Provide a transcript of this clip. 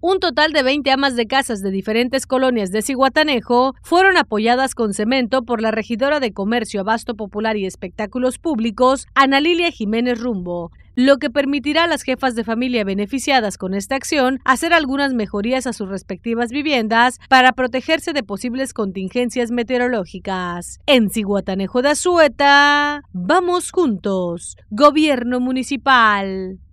Un total de 20 amas de casas de diferentes colonias de Ciguatanejo fueron apoyadas con cemento por la regidora de Comercio, Abasto Popular y Espectáculos Públicos, Ana Lilia Jiménez Rumbo, lo que permitirá a las jefas de familia beneficiadas con esta acción hacer algunas mejorías a sus respectivas viviendas para protegerse de posibles contingencias meteorológicas. En Ciguatanejo de Azueta, vamos juntos. Gobierno Municipal.